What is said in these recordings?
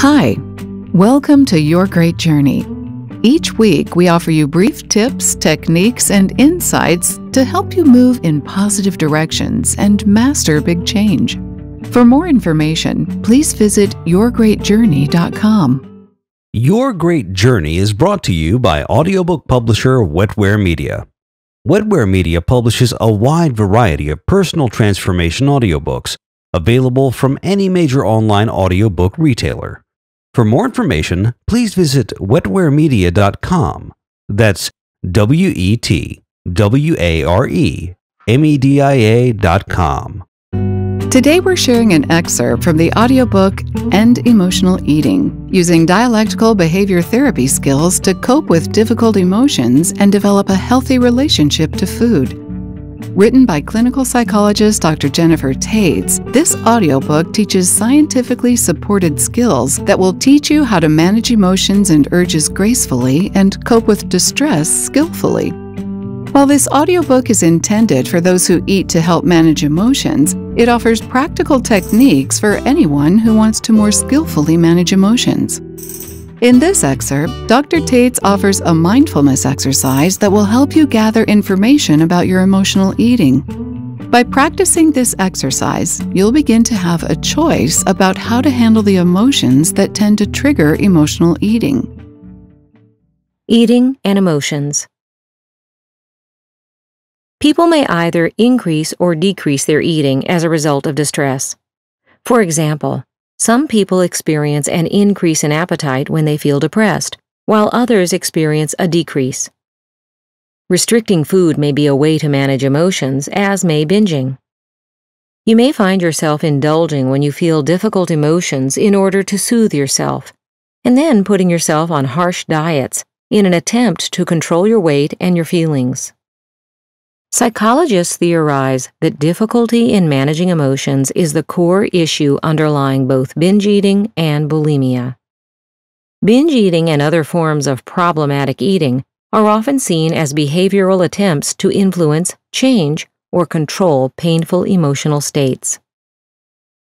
Hi, welcome to Your Great Journey. Each week, we offer you brief tips, techniques, and insights to help you move in positive directions and master big change. For more information, please visit yourgreatjourney.com. Your Great Journey is brought to you by audiobook publisher Wetware Media. Wetware Media publishes a wide variety of personal transformation audiobooks available from any major online audiobook retailer. For more information, please visit wetwaremedia.com. That's W E T W A R E M E D I A.com. Today, we're sharing an excerpt from the audiobook End Emotional Eating Using Dialectical Behavior Therapy Skills to Cope with Difficult Emotions and Develop a Healthy Relationship to Food Written by clinical psychologist Dr. Jennifer Tates, this audiobook teaches scientifically supported skills that will teach you how to manage emotions and urges gracefully and cope with distress skillfully. While this audiobook is intended for those who eat to help manage emotions, it offers practical techniques for anyone who wants to more skillfully manage emotions. In this excerpt, Dr. Tates offers a mindfulness exercise that will help you gather information about your emotional eating. By practicing this exercise, you'll begin to have a choice about how to handle the emotions that tend to trigger emotional eating. Eating and Emotions People may either increase or decrease their eating as a result of distress. For example, some people experience an increase in appetite when they feel depressed, while others experience a decrease. Restricting food may be a way to manage emotions, as may binging. You may find yourself indulging when you feel difficult emotions in order to soothe yourself, and then putting yourself on harsh diets in an attempt to control your weight and your feelings. Psychologists theorize that difficulty in managing emotions is the core issue underlying both binge eating and bulimia. Binge eating and other forms of problematic eating are often seen as behavioral attempts to influence, change, or control painful emotional states.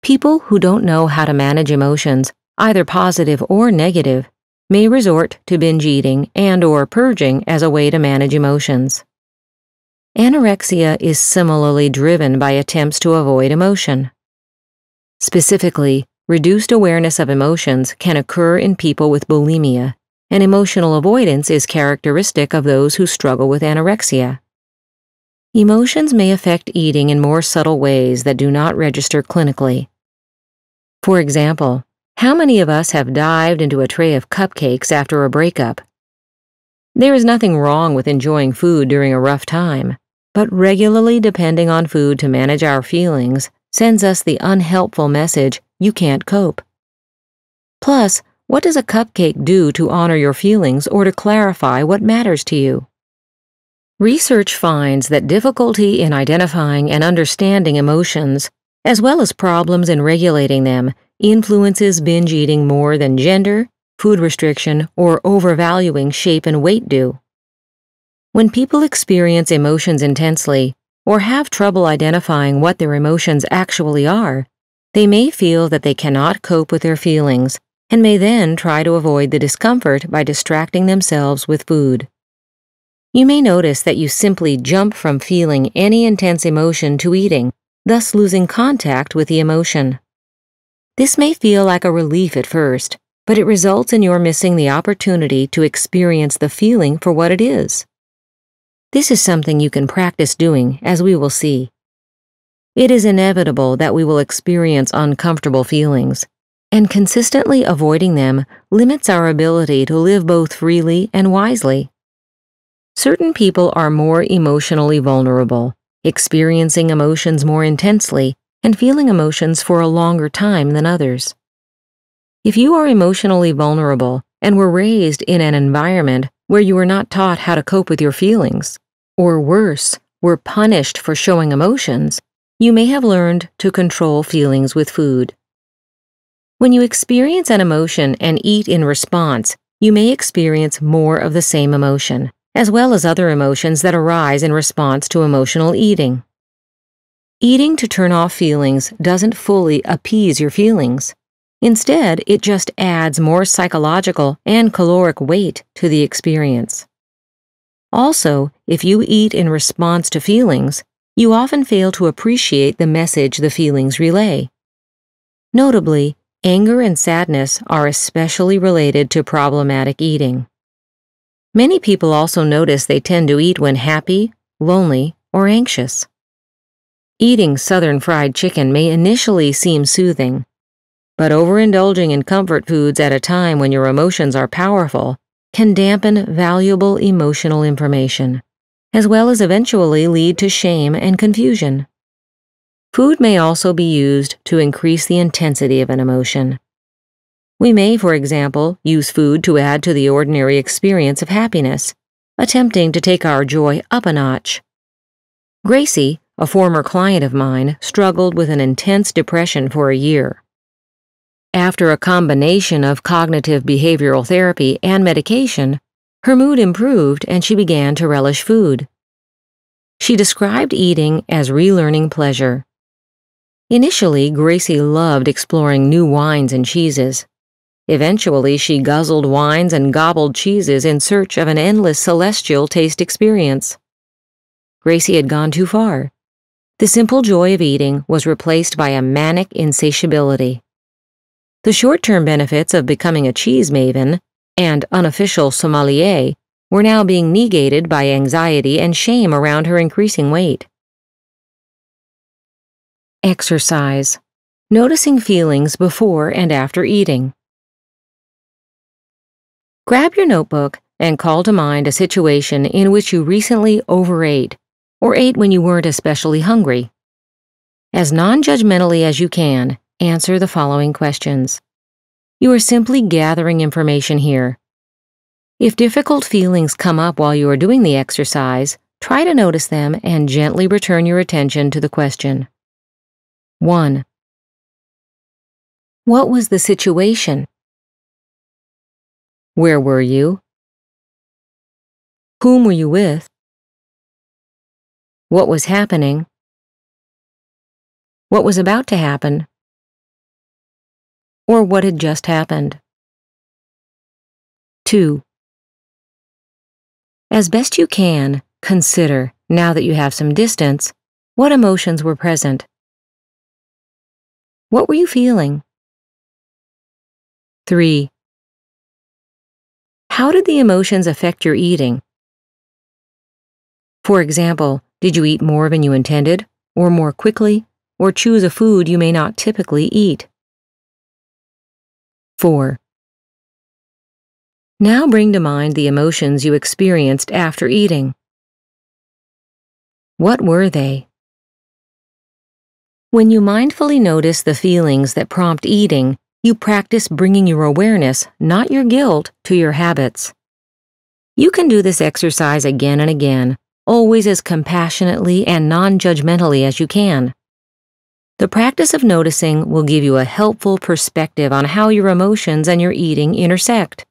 People who don't know how to manage emotions, either positive or negative, may resort to binge eating and or purging as a way to manage emotions. Anorexia is similarly driven by attempts to avoid emotion. Specifically, reduced awareness of emotions can occur in people with bulimia, and emotional avoidance is characteristic of those who struggle with anorexia. Emotions may affect eating in more subtle ways that do not register clinically. For example, how many of us have dived into a tray of cupcakes after a breakup? There is nothing wrong with enjoying food during a rough time but regularly depending on food to manage our feelings sends us the unhelpful message you can't cope. Plus, what does a cupcake do to honor your feelings or to clarify what matters to you? Research finds that difficulty in identifying and understanding emotions, as well as problems in regulating them, influences binge eating more than gender, food restriction, or overvaluing shape and weight do. When people experience emotions intensely or have trouble identifying what their emotions actually are, they may feel that they cannot cope with their feelings and may then try to avoid the discomfort by distracting themselves with food. You may notice that you simply jump from feeling any intense emotion to eating, thus losing contact with the emotion. This may feel like a relief at first, but it results in your missing the opportunity to experience the feeling for what it is. This is something you can practice doing, as we will see. It is inevitable that we will experience uncomfortable feelings, and consistently avoiding them limits our ability to live both freely and wisely. Certain people are more emotionally vulnerable, experiencing emotions more intensely and feeling emotions for a longer time than others. If you are emotionally vulnerable and were raised in an environment where you were not taught how to cope with your feelings, or worse, were punished for showing emotions, you may have learned to control feelings with food. When you experience an emotion and eat in response, you may experience more of the same emotion, as well as other emotions that arise in response to emotional eating. Eating to turn off feelings doesn't fully appease your feelings. Instead, it just adds more psychological and caloric weight to the experience. Also, if you eat in response to feelings, you often fail to appreciate the message the feelings relay. Notably, anger and sadness are especially related to problematic eating. Many people also notice they tend to eat when happy, lonely, or anxious. Eating southern fried chicken may initially seem soothing, but overindulging in comfort foods at a time when your emotions are powerful can dampen valuable emotional information, as well as eventually lead to shame and confusion. Food may also be used to increase the intensity of an emotion. We may, for example, use food to add to the ordinary experience of happiness, attempting to take our joy up a notch. Gracie, a former client of mine, struggled with an intense depression for a year. After a combination of cognitive behavioral therapy and medication, her mood improved and she began to relish food. She described eating as relearning pleasure. Initially, Gracie loved exploring new wines and cheeses. Eventually, she guzzled wines and gobbled cheeses in search of an endless celestial taste experience. Gracie had gone too far. The simple joy of eating was replaced by a manic insatiability. The short-term benefits of becoming a cheese maven and unofficial sommelier were now being negated by anxiety and shame around her increasing weight. Exercise. Noticing feelings before and after eating. Grab your notebook and call to mind a situation in which you recently overate or ate when you weren't especially hungry. As non judgmentally as you can, answer the following questions. You are simply gathering information here. If difficult feelings come up while you are doing the exercise, try to notice them and gently return your attention to the question. 1. What was the situation? Where were you? Whom were you with? What was happening? What was about to happen? or what had just happened. 2. As best you can, consider, now that you have some distance, what emotions were present. What were you feeling? 3. How did the emotions affect your eating? For example, did you eat more than you intended, or more quickly, or choose a food you may not typically eat? 4. Now bring to mind the emotions you experienced after eating. What were they? When you mindfully notice the feelings that prompt eating, you practice bringing your awareness, not your guilt, to your habits. You can do this exercise again and again, always as compassionately and non judgmentally as you can. The practice of noticing will give you a helpful perspective on how your emotions and your eating intersect.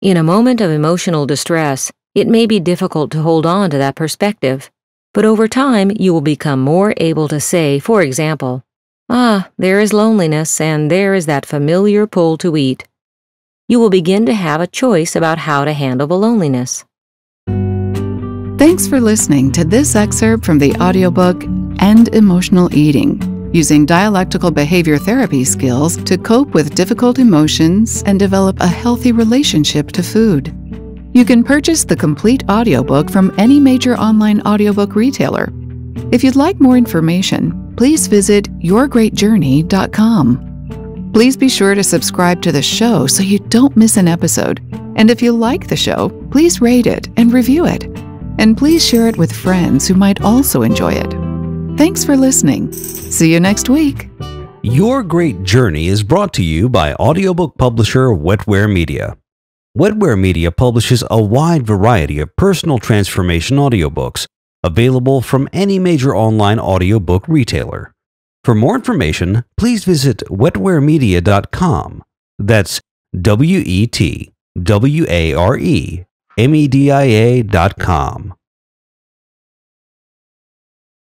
In a moment of emotional distress, it may be difficult to hold on to that perspective, but over time you will become more able to say, for example, Ah, there is loneliness and there is that familiar pull to eat. You will begin to have a choice about how to handle the loneliness. Thanks for listening to this excerpt from the audiobook End Emotional Eating Using Dialectical Behavior Therapy Skills to Cope with Difficult Emotions and Develop a Healthy Relationship to Food. You can purchase the complete audiobook from any major online audiobook retailer. If you'd like more information, please visit yourgreatjourney.com. Please be sure to subscribe to the show so you don't miss an episode. And if you like the show, please rate it and review it and please share it with friends who might also enjoy it. Thanks for listening. See you next week. Your Great Journey is brought to you by audiobook publisher Wetware Media. Wetware Media publishes a wide variety of personal transformation audiobooks available from any major online audiobook retailer. For more information, please visit wetwaremedia.com. That's W E T W A R E media.com.